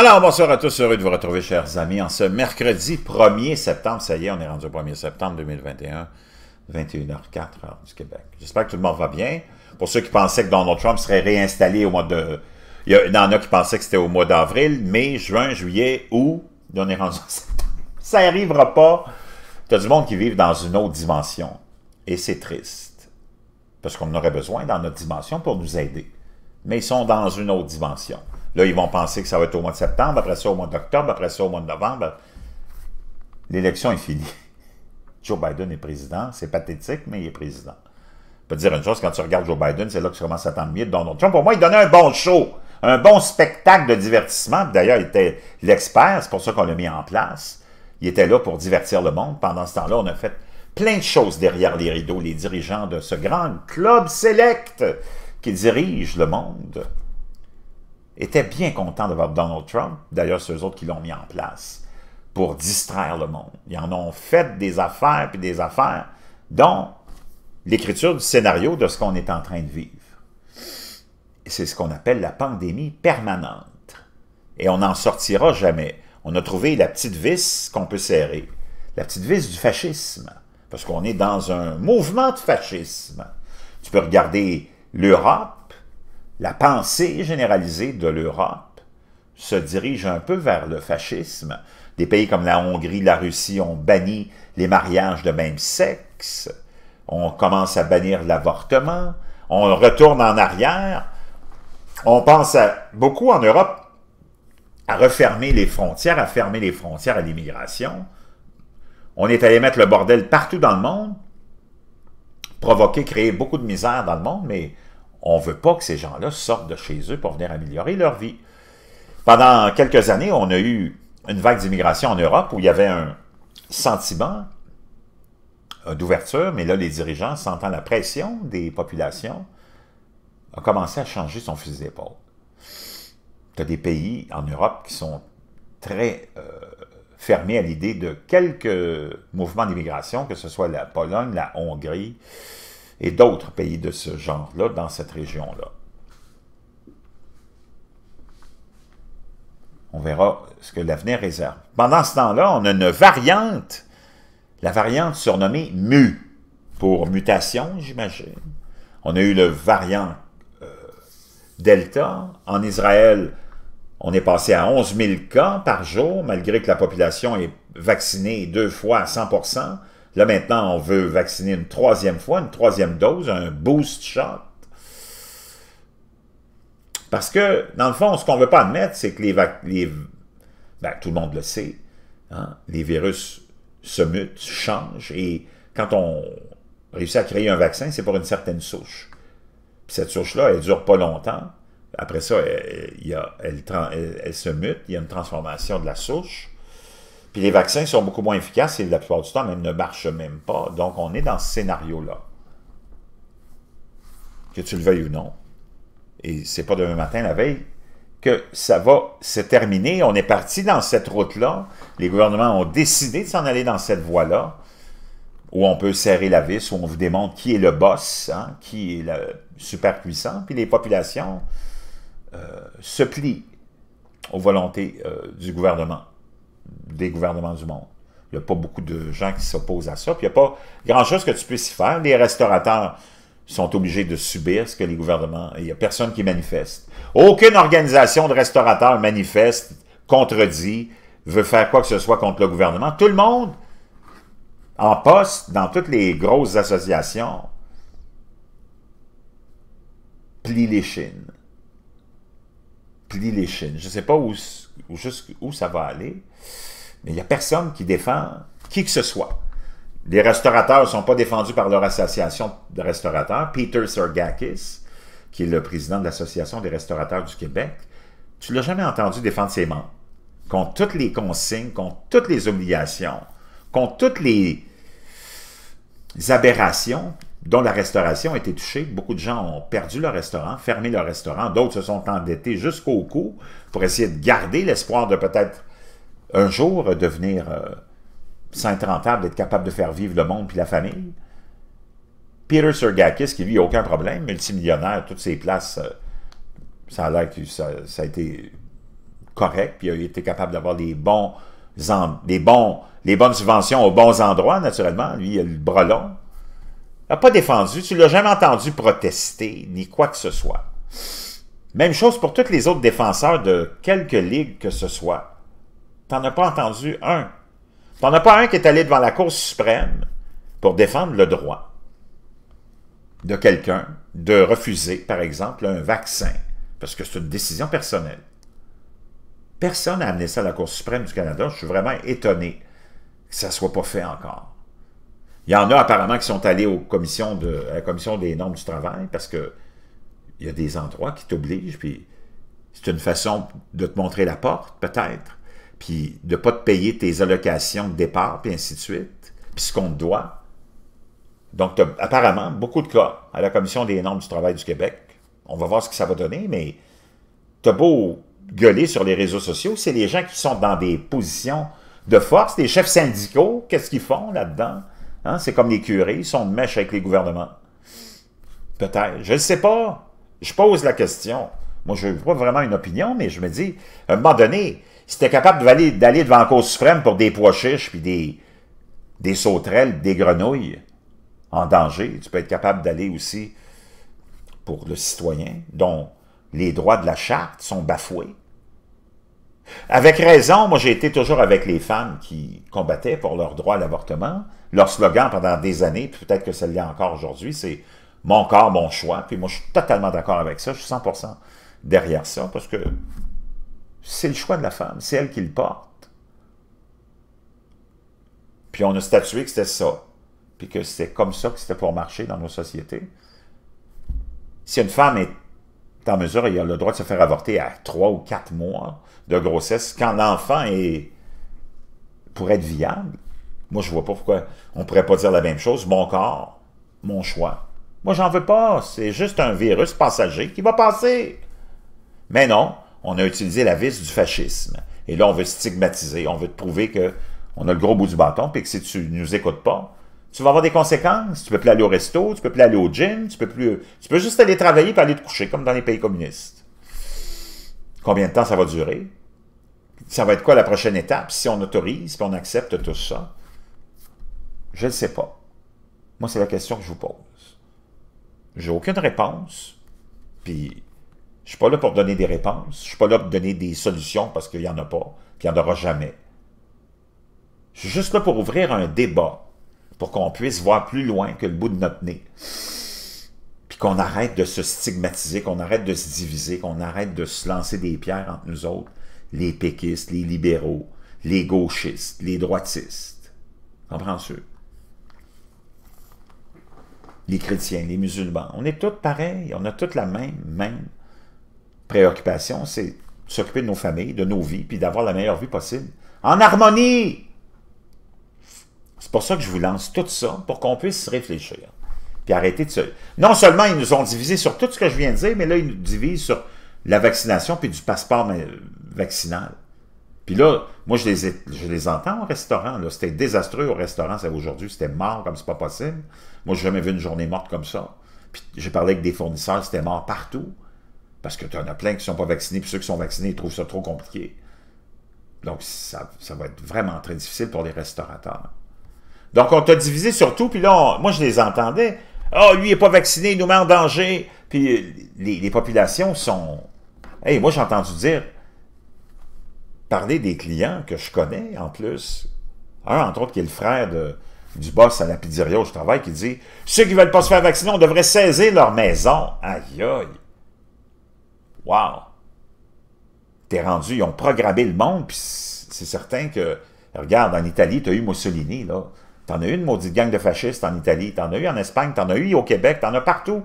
Alors, bonsoir à tous, heureux de vous retrouver, chers amis, en ce mercredi 1er septembre. Ça y est, on est rendu au 1er septembre 2021, 21h04 du Québec. J'espère que tout le monde va bien. Pour ceux qui pensaient que Donald Trump serait réinstallé au mois de... Il y en a qui pensaient que c'était au mois d'avril, mai, juin, juillet, août, on est rendu Ça n'arrivera pas. y a du monde qui vit dans une autre dimension. Et c'est triste. Parce qu'on aurait besoin dans notre dimension pour nous aider. Mais ils sont dans une autre dimension. Là, ils vont penser que ça va être au mois de septembre, après ça au mois d'octobre, après ça au mois de novembre. L'élection est finie. Joe Biden est président. C'est pathétique, mais il est président. Je peux dire une chose, quand tu regardes Joe Biden, c'est là que tu commences à t'ennuyer de Donald Trump. Pour moi, il donnait un bon show, un bon spectacle de divertissement. D'ailleurs, il était l'expert, c'est pour ça qu'on l'a mis en place. Il était là pour divertir le monde. Pendant ce temps-là, on a fait plein de choses derrière les rideaux, les dirigeants de ce grand club select qui dirige le monde étaient bien contents d'avoir Donald Trump. D'ailleurs, ceux autres qui l'ont mis en place pour distraire le monde. Ils en ont fait des affaires puis des affaires, dont l'écriture du scénario de ce qu'on est en train de vivre. C'est ce qu'on appelle la pandémie permanente. Et on n'en sortira jamais. On a trouvé la petite vis qu'on peut serrer, la petite vis du fascisme, parce qu'on est dans un mouvement de fascisme. Tu peux regarder l'Europe, la pensée généralisée de l'Europe se dirige un peu vers le fascisme. Des pays comme la Hongrie, la Russie ont banni les mariages de même sexe, on commence à bannir l'avortement, on retourne en arrière, on pense beaucoup en Europe à refermer les frontières, à fermer les frontières à l'immigration. On est allé mettre le bordel partout dans le monde, provoquer, créer beaucoup de misère dans le monde, mais on ne veut pas que ces gens-là sortent de chez eux pour venir améliorer leur vie. Pendant quelques années, on a eu une vague d'immigration en Europe où il y avait un sentiment euh, d'ouverture, mais là, les dirigeants, sentant la pression des populations, ont commencé à changer son fusil d'épaule. Tu as des pays en Europe qui sont très euh, fermés à l'idée de quelques mouvements d'immigration, que ce soit la Pologne, la Hongrie, et d'autres pays de ce genre-là dans cette région-là. On verra ce que l'avenir réserve. Pendant ce temps-là, on a une variante, la variante surnommée mu, pour mutation, j'imagine. On a eu le variant euh, Delta. En Israël, on est passé à 11 000 cas par jour, malgré que la population est vaccinée deux fois à 100 Là, maintenant, on veut vacciner une troisième fois, une troisième dose, un boost shot. Parce que, dans le fond, ce qu'on ne veut pas admettre, c'est que les, ben, tout le monde le sait, hein, les virus se mutent, changent, et quand on réussit à créer un vaccin, c'est pour une certaine souche. cette souche-là, elle ne dure pas longtemps. Après ça, elle se mute, il y a une transformation de la souche. Puis les vaccins sont beaucoup moins efficaces et la plupart du temps même ne marchent même pas. Donc on est dans ce scénario-là. Que tu le veuilles ou non. Et c'est pas demain matin, la veille, que ça va se terminer. On est parti dans cette route-là. Les gouvernements ont décidé de s'en aller dans cette voie-là, où on peut serrer la vis, où on vous démontre qui est le boss, hein, qui est le superpuissant, puis les populations euh, se plient aux volontés euh, du gouvernement des gouvernements du monde. Il n'y a pas beaucoup de gens qui s'opposent à ça. Puis il n'y a pas grand-chose que tu puisses y faire. Les restaurateurs sont obligés de subir ce que les gouvernements... Il n'y a personne qui manifeste. Aucune organisation de restaurateurs manifeste, contredit, veut faire quoi que ce soit contre le gouvernement. Tout le monde, en poste, dans toutes les grosses associations, plie les chines. Plie les chines. Je ne sais pas où jusqu'où ça va aller, mais il n'y a personne qui défend qui que ce soit. Les restaurateurs ne sont pas défendus par leur association de restaurateurs. Peter Sergakis, qui est le président de l'Association des restaurateurs du Québec, tu l'as jamais entendu défendre ses membres contre toutes les consignes, contre toutes les obligations, contre toutes les aberrations dont la restauration a été touchée. Beaucoup de gens ont perdu leur restaurant, fermé leur restaurant. D'autres se sont endettés jusqu'au cou pour essayer de garder l'espoir de peut-être un jour devenir euh, sainte rentable, d'être capable de faire vivre le monde puis la famille. Peter Sergakis, qui lui a aucun problème, multimillionnaire, toutes ses places, euh, ça a l'air que ça, a été correct, puis il a été capable d'avoir bons, bons, les bonnes subventions aux bons endroits, naturellement. Lui, il a le bras l'as pas défendu, tu l'as jamais entendu protester, ni quoi que ce soit. Même chose pour tous les autres défenseurs de quelque ligue que ce soit. n'en as pas entendu un. T'en as pas un qui est allé devant la Cour suprême pour défendre le droit de quelqu'un de refuser, par exemple, un vaccin, parce que c'est une décision personnelle. Personne n'a amené ça à la Cour suprême du Canada. Je suis vraiment étonné que ça ne soit pas fait encore. Il y en a apparemment qui sont allés aux commissions de, à la commission des normes du travail parce que il y a des endroits qui t'obligent, puis c'est une façon de te montrer la porte, peut-être, puis de ne pas te payer tes allocations de départ, puis ainsi de suite, puis ce qu'on te doit. Donc, apparemment beaucoup de cas à la Commission des normes du travail du Québec. On va voir ce que ça va donner, mais tu beau gueuler sur les réseaux sociaux, c'est les gens qui sont dans des positions de force, des chefs syndicaux, qu'est-ce qu'ils font là-dedans? Hein, c'est comme les curés, ils sont de mèche avec les gouvernements. Peut-être. Je ne sais pas. Je pose la question. Moi, je n'ai pas vraiment une opinion, mais je me dis, à un moment donné, si tu es capable d'aller devant la Cour suprême pour des pois chiches, puis des, des sauterelles, des grenouilles en danger, tu peux être capable d'aller aussi pour le citoyen, dont les droits de la charte sont bafoués. Avec raison, moi j'ai été toujours avec les femmes qui combattaient pour leur droit à l'avortement. Leur slogan pendant des années, puis peut-être que ça l'est encore aujourd'hui, c'est « mon corps, mon choix ». Puis moi je suis totalement d'accord avec ça, je suis 100% derrière ça, parce que c'est le choix de la femme, c'est elle qui le porte. Puis on a statué que c'était ça, puis que c'est comme ça que c'était pour marcher dans nos sociétés. Si une femme est en mesure, il a le droit de se faire avorter à trois ou quatre mois de grossesse quand l'enfant est, pour être viable. Moi, je vois pas pourquoi on pourrait pas dire la même chose. Mon corps, mon choix. Moi, j'en veux pas. C'est juste un virus passager qui va passer. Mais non, on a utilisé la vis du fascisme. Et là, on veut stigmatiser. On veut te prouver que on a le gros bout du bâton, puis que si tu ne nous écoutes pas, tu vas avoir des conséquences. Tu peux plus aller au resto, tu peux plus aller au gym, tu peux plus, tu peux juste aller travailler et aller te coucher comme dans les pays communistes. Combien de temps ça va durer? Ça va être quoi la prochaine étape si on autorise, si on accepte tout ça? Je ne sais pas. Moi, c'est la question que je vous pose. J'ai aucune réponse, puis je suis pas là pour donner des réponses, je suis pas là pour donner des solutions parce qu'il n'y en a pas, puis il n'y en aura jamais. Je suis juste là pour ouvrir un débat pour qu'on puisse voir plus loin que le bout de notre nez. Puis qu'on arrête de se stigmatiser, qu'on arrête de se diviser, qu'on arrête de se lancer des pierres entre nous autres, les péquistes, les libéraux, les gauchistes, les droitistes. Comprends-tu? Les chrétiens, les musulmans. On est tous pareils, on a toutes la même, même préoccupation, c'est s'occuper de nos familles, de nos vies, puis d'avoir la meilleure vie possible. En harmonie! C'est pour ça que je vous lance tout ça, pour qu'on puisse réfléchir. Puis arrêter de se... Non seulement ils nous ont divisé sur tout ce que je viens de dire, mais là, ils nous divisent sur la vaccination puis du passeport euh, vaccinal. Puis là, moi, je les, entends au restaurant. C'était désastreux au restaurant. Aujourd'hui, c'était mort comme c'est pas possible. Moi, j'ai jamais vu une journée morte comme ça. Puis j'ai parlé avec des fournisseurs, c'était mort partout. Parce que tu en as plein qui sont pas vaccinés, puis ceux qui sont vaccinés, ils trouvent ça trop compliqué. Donc, ça va être vraiment très difficile pour les restaurateurs. Donc, on t'a divisé sur tout, puis là, moi, je les entendais. « Ah, oh, lui, il n'est pas vacciné, il nous met en danger. » Puis euh, les, populations sont... Hey, moi, j'ai entendu dire, parler des clients que je connais, en plus. Un, entre autres, qui est le frère du boss à la pizzeria où je travaille, qui dit « Ceux qui ne veulent pas se faire vacciner, on devrait saisir leur maison. » Aïe, aïe. Wow. T'es rendu, ils ont programmé le monde, puis c'est certain que... Regarde, en Italie, tu as eu Mussolini, là. T'en as eu une maudite gang de fascistes en Italie, t'en as eu en Espagne, t'en as eu au Québec, t'en as partout.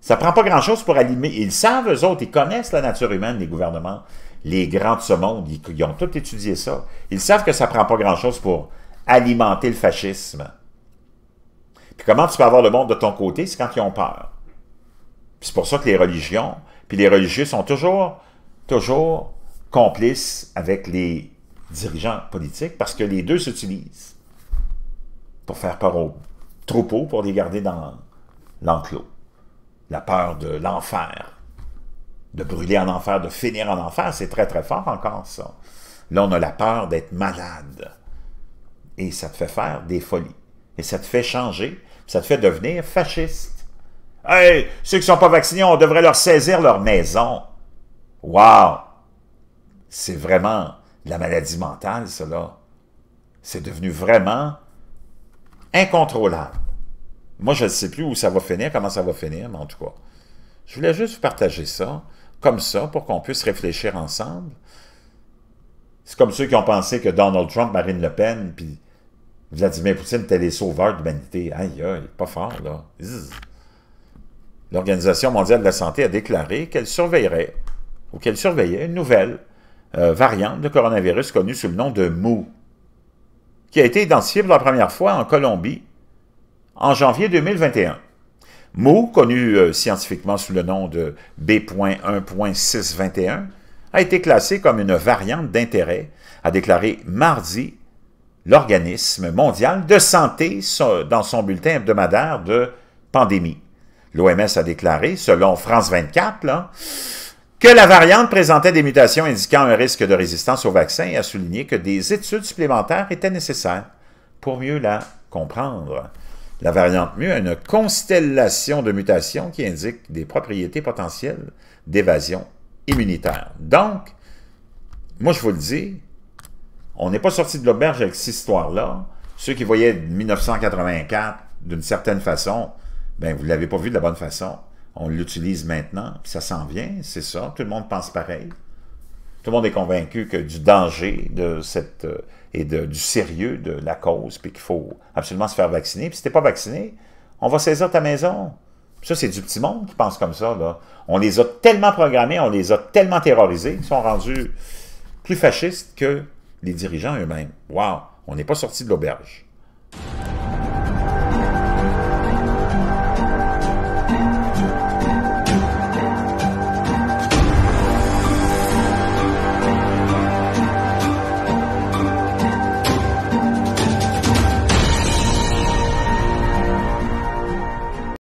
Ça prend pas grand-chose pour alimenter. Ils savent, eux autres, ils connaissent la nature humaine, des gouvernements, les grands de ce monde, ils, ont tout étudié ça. Ils savent que ça prend pas grand-chose pour alimenter le fascisme. Puis comment tu peux avoir le monde de ton côté? C'est quand ils ont peur. c'est pour ça que les religions, puis les religieux sont toujours, toujours complices avec les dirigeants politiques parce que les deux s'utilisent pour faire peur aux troupeaux, pour les garder dans l'enclos. La peur de l'enfer, de brûler en enfer, de finir en enfer, c'est très très fort encore ça. Là, on a la peur d'être malade. Et ça te fait faire des folies. Et ça te fait changer. Ça te fait devenir fasciste. Hey, ceux qui ne sont pas vaccinés, on devrait leur saisir leur maison. Wow! C'est vraiment de la maladie mentale, cela. C'est devenu vraiment incontrôlable. Moi, je ne sais plus où ça va finir, comment ça va finir, mais en tout cas, je voulais juste vous partager ça, comme ça, pour qu'on puisse réfléchir ensemble. C'est comme ceux qui ont pensé que Donald Trump, Marine Le Pen, puis Vladimir Poutine étaient les sauveurs de l'humanité. Aïe, n'est pas fort, là. L'Organisation mondiale de la santé a déclaré qu'elle surveillerait, ou qu'elle surveillait une nouvelle euh, variante de coronavirus connue sous le nom de MOU, a été identifié pour la première fois en Colombie en janvier 2021. Mou, connu euh, scientifiquement sous le nom de B.1.621, a été classé comme une variante d'intérêt, a déclaré mardi l'Organisme mondial de santé dans son bulletin hebdomadaire de pandémie. L'OMS a déclaré, selon France 24, que la variante présentait des mutations indiquant un risque de résistance au vaccin et a souligné que des études supplémentaires étaient nécessaires pour mieux la comprendre. La variante mu a une constellation de mutations qui indique des propriétés potentielles d'évasion immunitaire. Donc, moi je vous le dis, on n'est pas sorti de l'auberge avec cette histoire-là. Ceux qui voyaient 1984 d'une certaine façon, ben vous ne l'avez pas vu de la bonne façon on l'utilise maintenant, puis ça s'en vient, c'est ça. Tout le monde pense pareil. Tout le monde est convaincu que du danger de cette euh, et du sérieux de la cause, puis qu'il faut absolument se faire vacciner. Puis si t'es pas vacciné, on va saisir ta maison. ça, c'est du petit monde qui pense comme ça. Là. On les a tellement programmés, on les a tellement terrorisés, ils sont rendus plus fascistes que les dirigeants eux-mêmes. Wow! On n'est pas sorti de l'auberge.